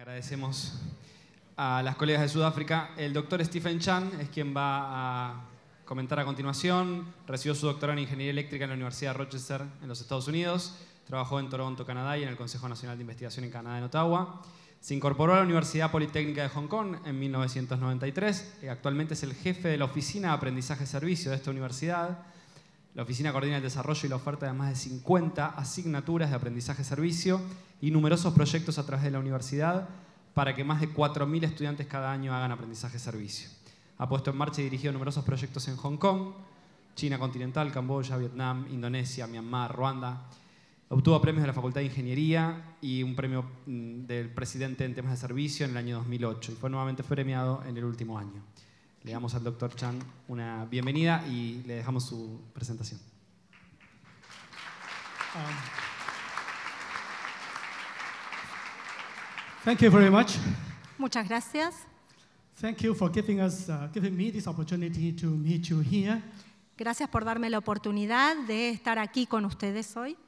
Agradecemos a las colegas de Sudáfrica. El doctor Stephen Chan es quien va a comentar a continuación. Recibió su doctorado en Ingeniería Eléctrica en la Universidad de Rochester, en los Estados Unidos. Trabajó en Toronto, Canadá y en el Consejo Nacional de Investigación en Canadá, en Ottawa. Se incorporó a la Universidad Politécnica de Hong Kong en 1993. Eh, actualmente es el jefe de la Oficina de Aprendizaje y Servicio de esta universidad la oficina coordina el desarrollo y la oferta de más de 50 asignaturas de aprendizaje-servicio y numerosos proyectos a través de la universidad para que más de 4.000 estudiantes cada año hagan aprendizaje-servicio. Ha puesto en marcha y dirigido numerosos proyectos en Hong Kong, China continental, Camboya, Vietnam, Indonesia, Myanmar, Ruanda. Obtuvo premios de la Facultad de Ingeniería y un premio mm, del presidente en temas de servicio en el año 2008 y fue nuevamente premiado en el último año. Le damos al doctor Chan una bienvenida y le dejamos su presentación. Um, Muchas gracias. Gracias por darme la oportunidad de estar aquí con ustedes hoy.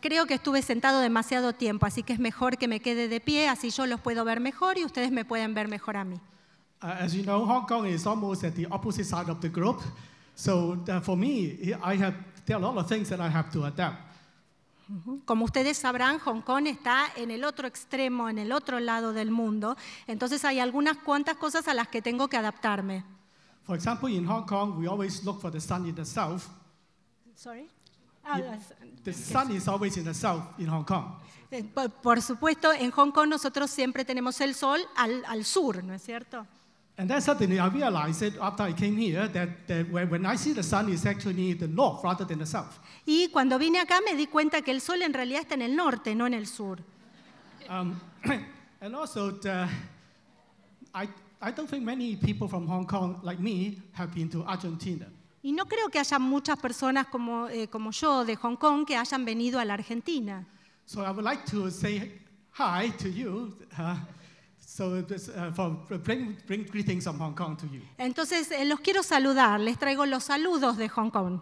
Creo que estuve sentado demasiado tiempo, así que es mejor que me quede de pie, así yo los puedo ver mejor y ustedes me pueden ver mejor a mí. Uh, as you know, Hong Kong is almost at the opposite side of the so uh, for me, I have things that I have to adapt. Como ustedes sabrán, Hong Kong está en el otro extremo, en el otro lado del mundo, entonces hay algunas cuantas cosas a las que tengo que adaptarme. For example, in Hong Kong, we always look for the sun in the south. Sorry. Ah, the sun is always in the south in Hong Kong. Eh, por, por supuesto, en Hong Kong nosotros siempre tenemos el sol al, al sur, ¿no es cierto? And then suddenly I realized after I came here that, that when, when I see the sun is actually the north rather than the south. Y cuando vine acá me di cuenta que el sol en realidad está en el norte, no en el sur. Um, and also the, I, I don't think many people from Hong Kong, like me, have been to Argentina. Y no creo que haya muchas personas como, eh, como yo de Hong Kong que hayan venido a la Argentina. So I would like to say hi to you. Uh, so this, uh, for bring, bring greetings from Hong Kong to you. Entonces eh, los quiero saludar, les traigo los saludos de Hong Kong.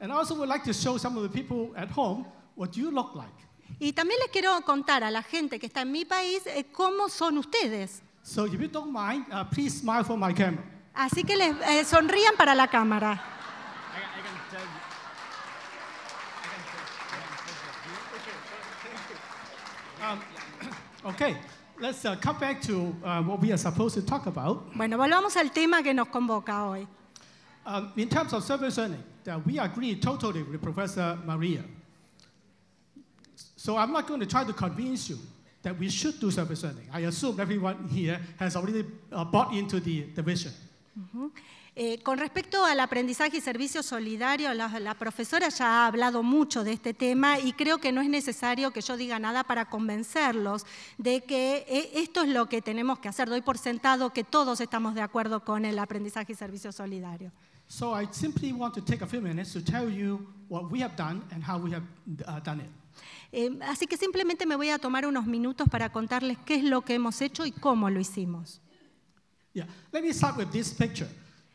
And I also would like to show some of the people at home what you look like. Y también les quiero contar a la gente que está en mi país eh, cómo son ustedes. So if you don't mind, uh, please smile for my camera. Así que les eh, sonrían para la cámara. Um, okay, let's uh, come back to uh, what we are supposed to talk about. Bueno, volvamos al tema que nos convoca hoy. Um, in terms of service learning, we agree totally with Professor Maria. So I'm not going to try to convince you that we should do service learning. I assume everyone here has already uh, bought into the, the vision. eh, con respecto al aprendizaje y servicio solidario, la, la, profesora ya ha hablado mucho de este tema y creo que no es necesario que yo diga nada para convencerlos de que eh, esto es lo que tenemos que hacer. Doy por sentado que todos estamos de acuerdo con el aprendizaje y servicio solidario. So I simply want to take a few minutes to tell you what we have done and how we have uh, done it. Eh, así que simplemente me voy a tomar unos minutos para contarles qué es lo que hemos hecho y cómo lo hicimos.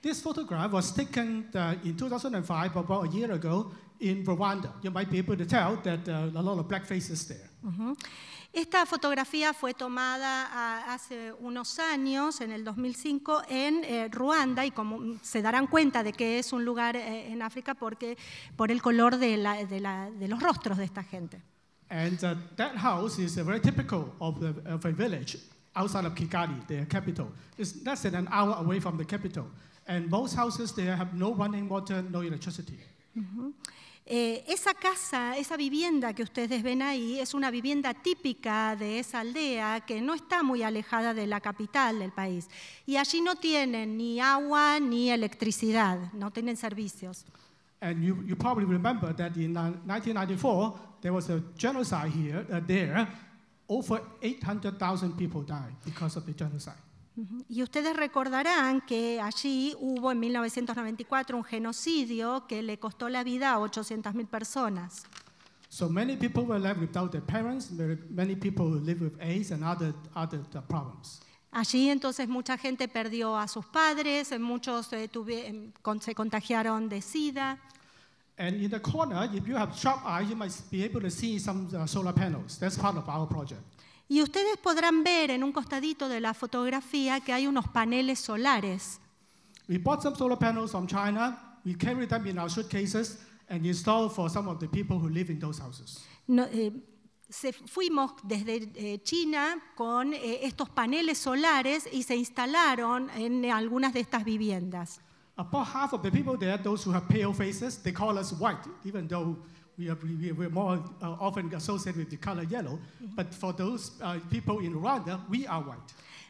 This photograph was taken uh, in 2005, about a year ago, in Rwanda. You might be able to tell that uh, a lot of black faces there. Uh -huh. Esta fotografía fue tomada ah, hace unos años, en el 2005, en eh, Ruanda, y como se darán cuenta de que es un lugar eh, en África porque, por el color de, la, de, la, de los rostros de esta gente. And uh, that house is very typical of, the, of a village outside of Kigali, their capital. It's less than an hour away from the capital. And most houses there have no running water, no electricity. eh, esa casa, esa vivienda que ustedes ven ahí, es una vivienda típica de esa aldea que no está muy alejada de la capital del país. Y allí no tienen ni agua ni electricidad, no tienen servicios. And you, you probably remember that in 1994 there was a genocide here, uh, there. Over 800,000 people died because of the genocide. Y ustedes recordarán que allí hubo en 1994 un genocidio que le costó la vida a 800.000 personas. So many people were left without their parents, many people live with AIDS and other, other uh, problems. Allí entonces mucha gente perdió a sus padres, muchos eh, em, se, contagiaron de SIDA. And in the corner, if you have sharp eyes, you might be able to see some uh, solar panels. That's part of our project. Y ustedes podrán ver en un costadito de la fotografía que hay unos paneles solares. We bought some solar panels from China. We carry them in our suitcases and install for some of the people who live in those houses. No, eh, se fuimos desde eh, China con eh, estos paneles solares y se instalaron en algunas de estas viviendas. About half of the people there, those who have pale faces, they call us white, even though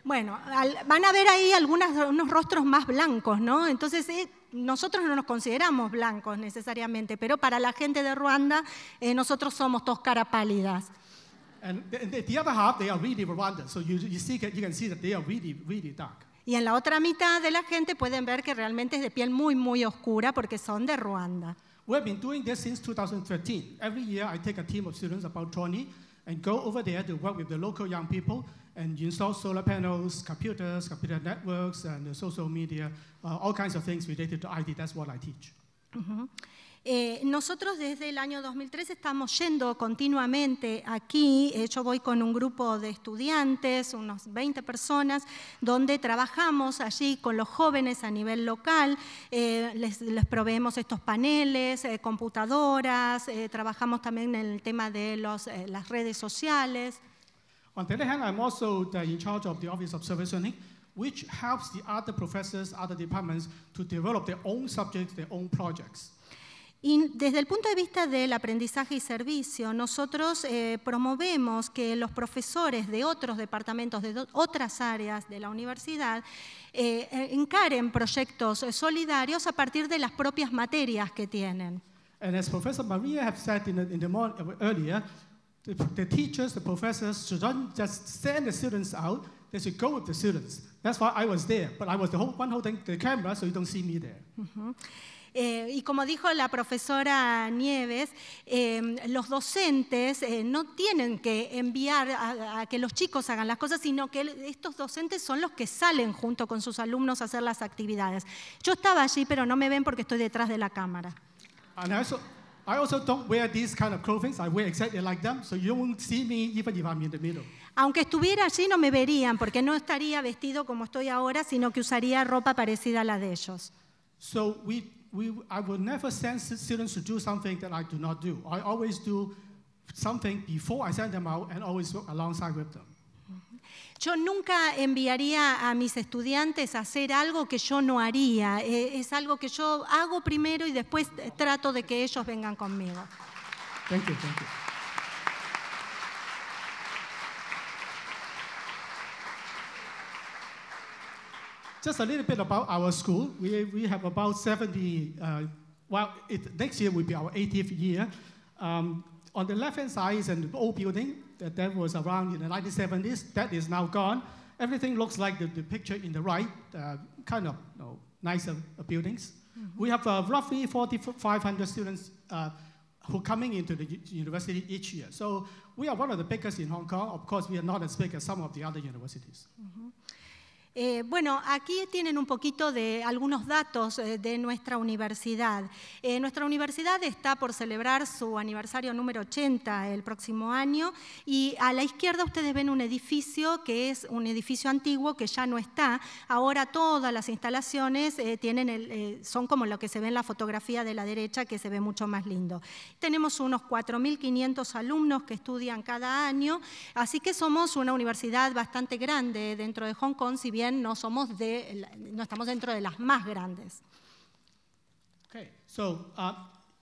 bueno, van a ver ahí algunos unos rostros más blancos, ¿no? Entonces, eh, nosotros no nos consideramos blancos necesariamente, pero para la gente de Ruanda, eh, nosotros somos dos caras pálidas. Y en la otra mitad de la gente pueden ver que realmente es de piel muy, muy oscura porque son de Ruanda. We've been doing this since 2013. Every year, I take a team of students about 20 and go over there to work with the local young people and install solar panels, computers, computer networks, and social media, uh, all kinds of things related to IT. That's what I teach. Mm -hmm. Eh, nosotros desde el año 2003 estamos yendo continuamente aquí, eh, yo voy con un grupo de estudiantes, unos 20 personas, donde trabajamos allí con los jóvenes a nivel local, eh, les, les, proveemos estos paneles, computadoras, trabajamos también en el tema de las redes sociales. On the other hand, I'm also in charge of the Office of Service which helps the other professors, other departments to develop their own subjects, their own projects. Y desde el punto de vista del aprendizaje y servicio, nosotros eh, promovemos que los profesores de otros departamentos, de otras áreas de la universidad, eh, eh, encaren proyectos solidarios a partir de las propias materias que tienen. have said in in the earlier, the, teachers, the professors should just the students out, They should go with the students. That's why I was there, but I was the whole one holding the camera, so you don't see me there. Uh -huh. Eh, y como dijo la profesora Nieves, eh, los docentes eh, no tienen que enviar a, a, que los chicos hagan las cosas, sino que estos docentes son los que salen junto con sus alumnos a hacer las actividades. Yo estaba allí, pero no me ven porque estoy detrás de la cámara. And also, I also don't wear these kind of clothing. I wear exactly like them, so you won't see me even if I'm in the middle. Aunque estuviera allí no me verían porque no estaría vestido como estoy ahora, sino que usaría ropa parecida a la de ellos. So I never students to do something that I do not do. I always do something before I send them out and always alongside with them. Yo nunca enviaría a mis estudiantes a hacer algo que yo no haría. E, es algo que yo hago primero y después trato de que ellos vengan conmigo. just a little bit about our school. We, we have about 70, uh, well, it, next year will be our 80th year. Um, on the left-hand side is an old building that, that was around in the 1970s. That is now gone. Everything looks like the, the picture in the right, uh, kind of you know, nicer uh, buildings. Mm -hmm. We have uh, roughly 4,500 students uh, who are coming into the university each year. So we are one of the biggest in Hong Kong. Of course, we are not as big as some of the other universities. Mm -hmm. Eh, bueno, aquí tienen un poquito de algunos datos eh, de nuestra universidad. Eh, nuestra universidad está por celebrar su aniversario número 80 el próximo año y a la izquierda ustedes ven un edificio que es un edificio antiguo que ya no está. Ahora todas las instalaciones tienen el, son como lo que se ve en la fotografía de la derecha que se ve mucho más lindo. Tenemos unos 4.500 alumnos que estudian cada año, así que somos una universidad bastante grande dentro de Hong Kong, si bien bien no, somos de, no estamos dentro de las más grandes. Okay, so uh,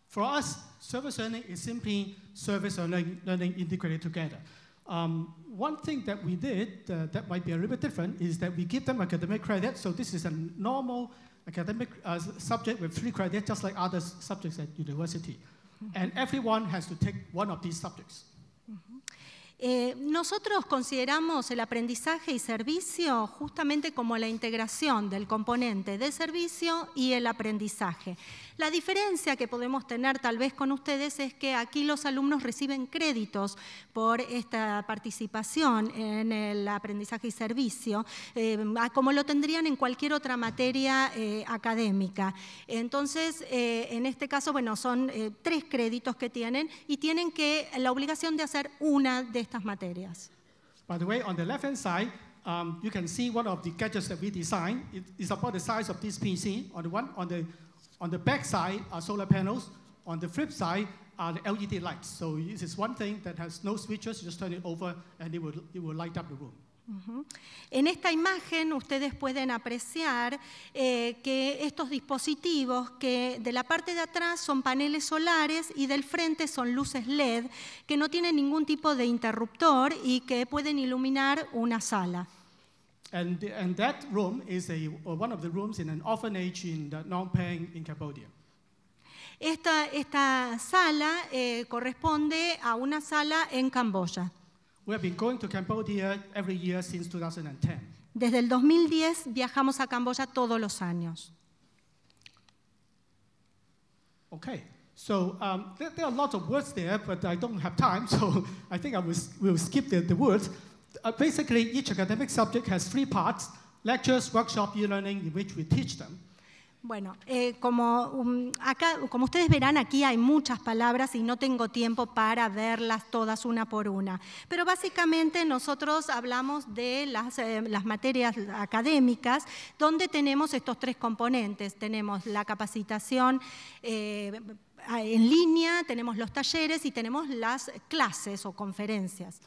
for us, service learning is simply service and learning, learning integrated together. Um, one thing that we did uh, that might be a little bit different is that we give them academic credit. So this is a normal academic uh, subject with three credits, just like other subjects at university. Mm -hmm. And everyone has to take one of these subjects. Mm -hmm. Eh, nosotros consideramos el aprendizaje y servicio justamente como la integración del componente de servicio y el aprendizaje. La diferencia que podemos tener tal vez con ustedes es que aquí los alumnos reciben créditos por esta participación en el aprendizaje y servicio, eh, como lo tendrían en cualquier otra materia eh, académica. Entonces, eh, en este caso, bueno, son tres créditos que tienen y tienen que la obligación de hacer una de estas materias. By the way, on the left hand side, um, you can see one of the gadgets that we designed. It about the size of this PC. On the one on the en esta imagen ustedes pueden apreciar eh, que estos dispositivos que de la parte de atrás son paneles solares y del frente son luces LED que no tienen ningún tipo de interruptor y que pueden iluminar una sala. And, and that room is a, uh, one of the rooms in an orphanage in uh, Phnom Penh in Cambodia. Esta, esta sala eh, corresponde a una sala en Camboya. We have been going to Cambodia every year since 2010. Desde el 2010 viajamos a Camboya todos los años. Okay. So um, there, there, are lots of words there, but I don't have time, so I think I will, will skip the, the words. Uh, basically, each academic subject has three parts, lectures, e-learning, which we teach them. Bueno, eh, um, como, ustedes verán, aquí hay muchas palabras y no tengo tiempo para verlas todas una por una. Pero básicamente nosotros hablamos de las, eh, materias académicas donde tenemos estos tres componentes. Tenemos la capacitación. Eh, en línea, tenemos los talleres y tenemos las clases o conferencias.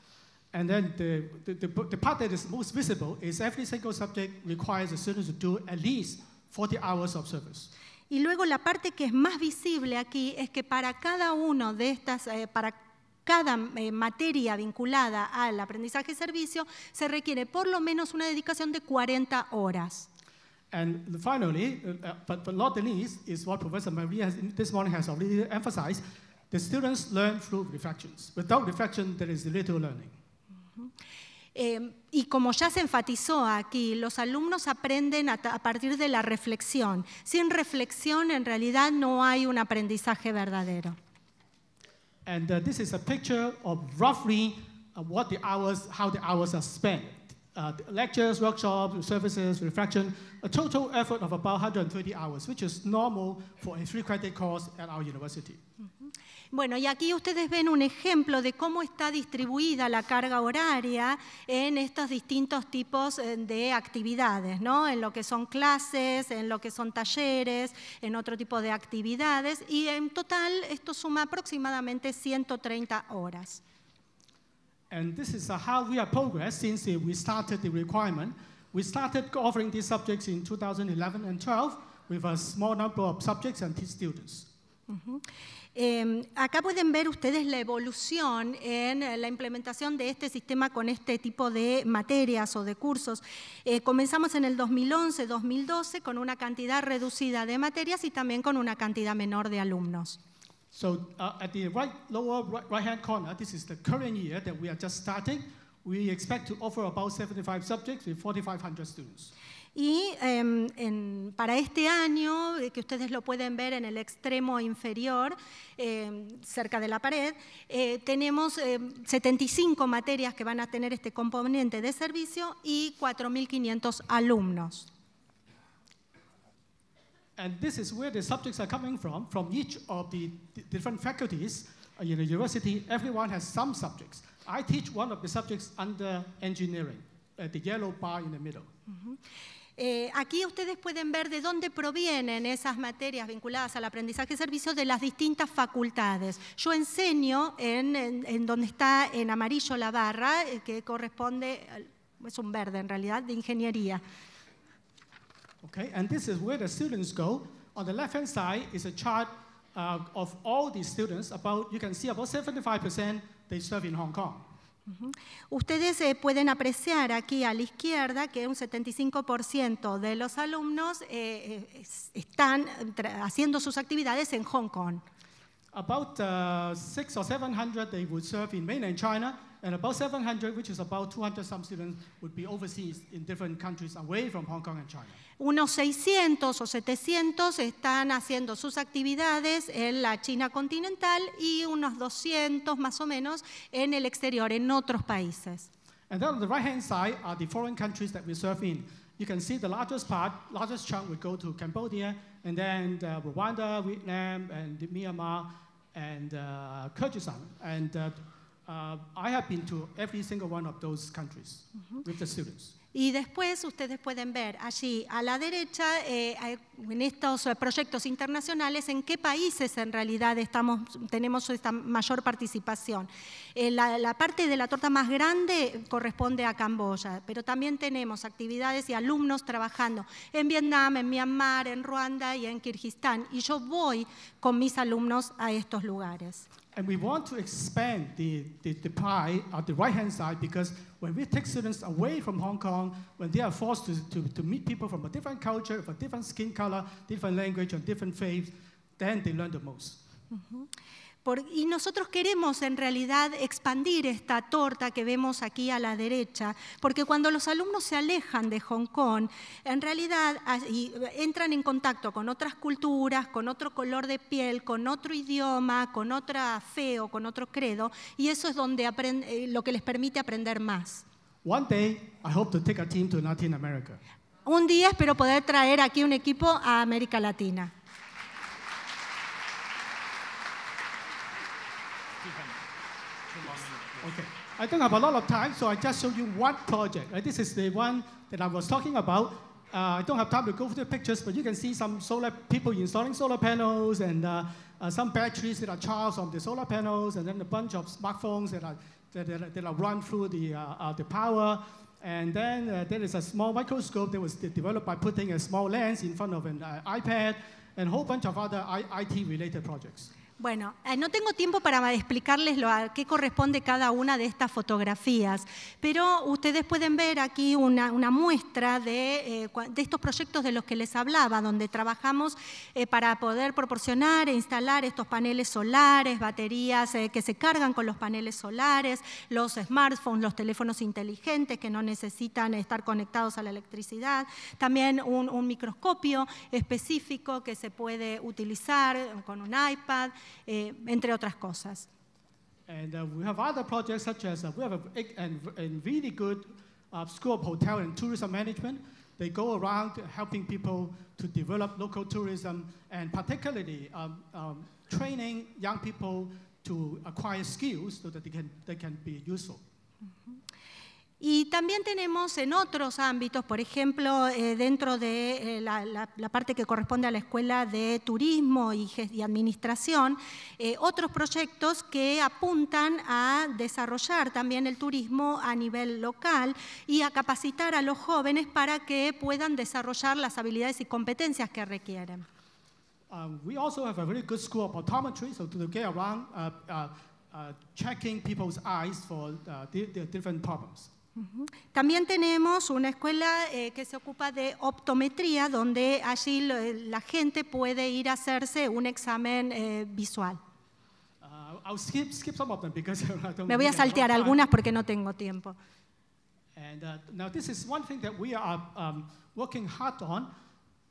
And then the, the, the, the, part that is most visible is every single subject requires the students to do at least 40 hours of service. Y luego la parte que es más visible aquí es que para cada uno de estas, eh, para cada eh, materia vinculada al aprendizaje y servicio, se requiere por lo menos una dedicación de 40 horas. And finally, uh, uh, but, but not the least, is what Professor Maria has, this morning has already emphasized, the students learn through reflections. Without reflection, there is little learning. Eh, y como ya se enfatizó aquí, los alumnos aprenden a, a, partir de la reflexión. Sin reflexión, en realidad, no hay un aprendizaje verdadero. And uh, this is a picture of roughly uh, what the hours, how the hours are spent. Uh, lectures, workshops, services, reflection, a total effort of about 130 hours, which is normal for a three-credit course at our university. Mm. Bueno, y aquí ustedes ven un ejemplo de cómo está distribuida la carga horaria en estos distintos tipos eh, de actividades, ¿no? En lo que son clases, en lo que son talleres, en otro tipo de actividades, y en total esto suma aproximadamente 130 horas. And this is how we have progressed since eh, we started the requirement. We started offering these subjects in 2011 and 12 with a small number of subjects and students. Eh, acá pueden ver ustedes la evolución en eh, la implementación de este sistema con este tipo de materias o de cursos. Eh, comenzamos en el 2011-2012 con una cantidad reducida de materias y también con una cantidad menor de alumnos. So uh, at the right lower right hand corner, this is the current year that we are just starting. We expect to offer about 75 subjects with 4,500 students. Y eh, en, para este año, eh, que ustedes lo pueden ver en el extremo inferior, eh, cerca de la pared, eh, tenemos 75 em, materias que van a tener este componente de servicio y 4.500 alumnos. And this is where the subjects are coming from, from each of the different faculties in uh, the university. Everyone has some subjects. I teach one of the subjects under engineering, uh, the yellow bar in the middle. Mm-hmm. Eh, aquí ustedes pueden ver de dónde provienen esas materias vinculadas al aprendizaje servicio de las distintas facultades. Yo enseño en, en, donde está en amarillo la barra, eh, que corresponde, es un verde en realidad, de ingeniería. Okay, and this is where the students go. On the left-hand side is a chart uh, of all the students. About you can see about 75% they serve in Hong Kong. Ustedes eh, pueden apreciar aquí a la izquierda que un 75% de los alumnos eh, eh, están haciendo sus actividades en Hong Kong. And about 700, which is about 200 some students, would be overseas in different countries away from Hong Kong and China. Unos 600 o 700 están haciendo sus actividades en la China continental y unos 200 más o menos en el exterior, en otros países. And then on the right hand side are the foreign countries that we serve in. You can see the largest part, largest chunk would go to Cambodia, and then uh, Rwanda, Vietnam, and Myanmar, and uh, Kyrgyzstan, and uh, Uh, I have been to every single one of those countries Y después ustedes pueden ver allí a la derecha eh, en estos eh, proyectos internacionales en qué países en realidad estamos, tenemos esta mayor participación. Eh, la, la, parte de la torta más grande corresponde a Camboya, pero también tenemos actividades y alumnos trabajando en Vietnam, en Myanmar, en Ruanda y en Kirguistán. Y yo voy con mis alumnos a estos lugares. And we want to expand the, the, the pie on the right-hand side because when we take students away from Hong Kong, when they are forced to, to, to meet people from a different culture, from a different skin color, different language, and different faith, then they learn the most. Mm -hmm. y nosotros queremos en realidad expandir esta torta que vemos aquí a la derecha, porque cuando los alumnos se alejan de Hong Kong, en realidad entran en contacto con otras culturas, con otro color de piel, con otro idioma, con otra fe o con otro credo, y eso es donde aprende, eh, lo que les permite aprender más. Un día espero poder traer aquí un equipo a América Latina. Okay. I don't have a lot of time, so I just show you one project. Right? Uh, this is the one that I was talking about. Uh, I don't have time to go through the pictures, but you can see some solar people installing solar panels and uh, uh, some batteries that are charged on the solar panels, and then a bunch of smartphones that are that, that, that are run through the uh, uh, the power. And then there is a small microscope that was developed by putting a small lens in front of an iPad, and a whole bunch of other IT related projects. Bueno, eh, no tengo tiempo para explicarles lo a qué corresponde cada una de estas fotografías, pero ustedes pueden ver aquí una, muestra eh, de, estos proyectos de los que les hablaba, donde trabajamos eh, para poder proporcionar e instalar estos paneles solares, baterías que se cargan con los paneles solares, los smartphones, los teléfonos inteligentes que no necesitan estar conectados a la electricidad, también un microscopio específico que se puede utilizar con un iPad. eh, entre otras cosas. And uh, we have other projects such as uh, we have a, really good uh, School of Hotel and Tourism Management. They go around helping people to develop local tourism and particularly um, um, training young people to acquire skills so that they can, they can be useful. Mm -hmm. Y también tenemos en otros ámbitos, por ejemplo, eh, dentro de eh, la, parte que corresponde a la Escuela de Turismo y, Administración, eh, otros proyectos que apuntan a desarrollar también el turismo a nivel local y a capacitar a los jóvenes para que puedan desarrollar las habilidades y competencias que requieren. También tenemos una escuela eh, que se ocupa de optometría, donde allí eh, la gente puede ir a hacerse un examen visual. Me voy a saltear algunas porque no tengo tiempo. And uh, now this is one thing that we are um, working hard on.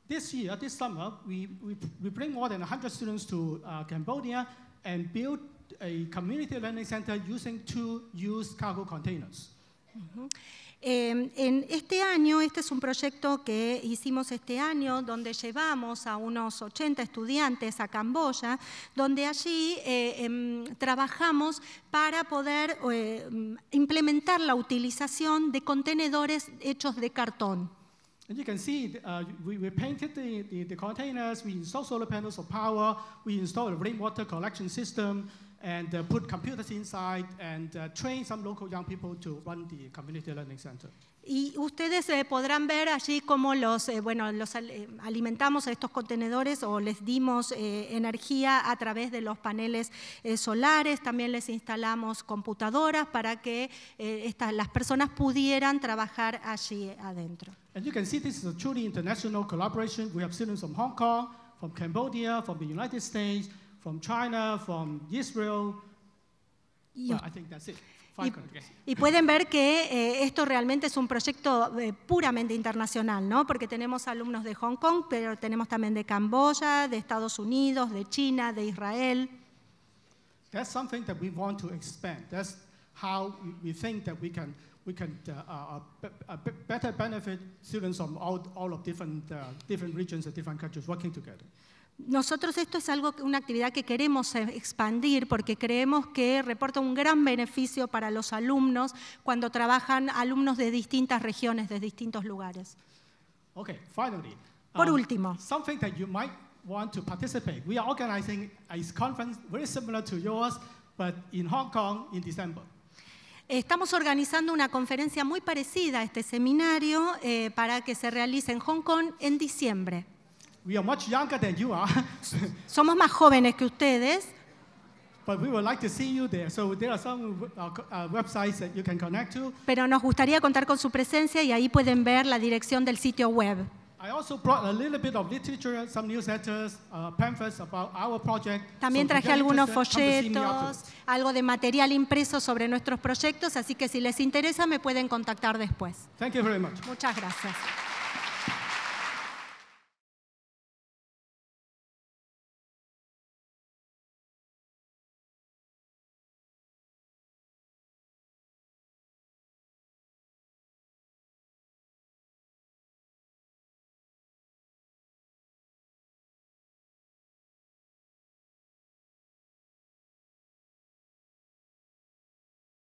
This year, this summer, we, we, we bring more than 100 students to uh, Cambodia and build a community learning center using two used cargo containers eh, en este año, este es un proyecto que hicimos este año, donde llevamos a unos 80 estudiantes a Camboya, donde allí eh, em, trabajamos para poder eh, implementar la utilización de contenedores hechos de cartón. And you can see uh, we, we painted the, the, the containers, we installed solar panels of power, we installed a rainwater collection system, and uh, put computers inside and uh, train some local young people to run the community learning center. Y ustedes eh, podrán ver allí cómo los, eh, bueno, los eh, alimentamos a estos contenedores o les dimos eh, energía a través de los paneles eh, solares, también les instalamos computadoras para que eh, estas, las personas pudieran trabajar allí adentro. And you can see this is a truly international collaboration. We have students from Hong Kong, from Cambodia, from the United States, from China, from Israel. Y, I think that's it. Y, y, pueden ver que eh, esto realmente es un proyecto eh, puramente internacional, ¿no? porque tenemos alumnos de Hong Kong, pero tenemos también de Camboya, de Estados Unidos, de China, de Israel. That's something that we want to expand. That's how we think that we can we can uh, uh, uh, uh better benefit students from all, all of different uh, different regions and different countries working together. Nosotros esto es algo, una actividad que queremos e, expandir porque creemos que reporta un gran beneficio para los alumnos cuando trabajan alumnos de distintas regiones, de distintos lugares. Por último. Estamos organizando una conferencia muy parecida a este seminario eh, para que se realice en Hong Kong en diciembre. Somos más jóvenes que ustedes. Pero nos gustaría contar con su presencia y ahí pueden ver la dirección del sitio web. También traje algunos folletos, algo de material impreso sobre nuestros proyectos, así que si les interesa me pueden contactar después. Muchas gracias.